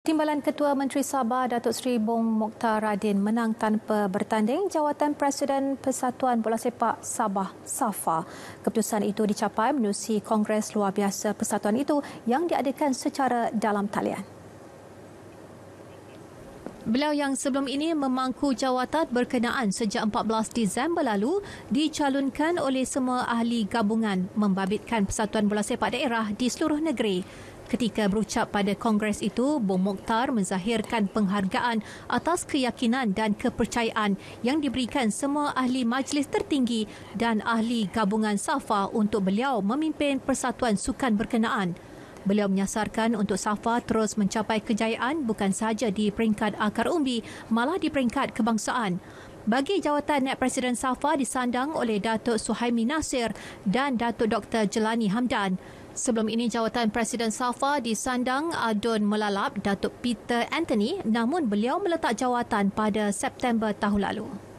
Timbalan Ketua Menteri Sabah Datuk Seri Bong Mokhtar Radin menang tanpa bertanding jawatan Presiden Persatuan Bola Sepak Sabah SAFA. Keputusan itu dicapai menerusi Kongres Luar Biasa Persatuan itu yang diadakan secara dalam talian. Beliau yang sebelum ini memangku jawatan berkenaan sejak 14 Disember lalu dicalonkan oleh semua ahli gabungan membabitkan Persatuan Bola Sepak Daerah di seluruh negeri. Ketika berucap pada Kongres itu, Bung Mokhtar menzahirkan penghargaan atas keyakinan dan kepercayaan yang diberikan semua ahli majlis tertinggi dan ahli gabungan SAFA untuk beliau memimpin Persatuan Sukan Berkenaan. Beliau menyasarkan untuk Safa terus mencapai kejayaan bukan sahaja di peringkat akar umbi, malah di peringkat kebangsaan. Bagi jawatan Net Presiden Safa disandang oleh Datuk Suhaimi Nasir dan Datuk Dr. Jelani Hamdan. Sebelum ini jawatan Presiden Safa disandang Adun Melalap Datuk Peter Anthony namun beliau meletak jawatan pada September tahun lalu.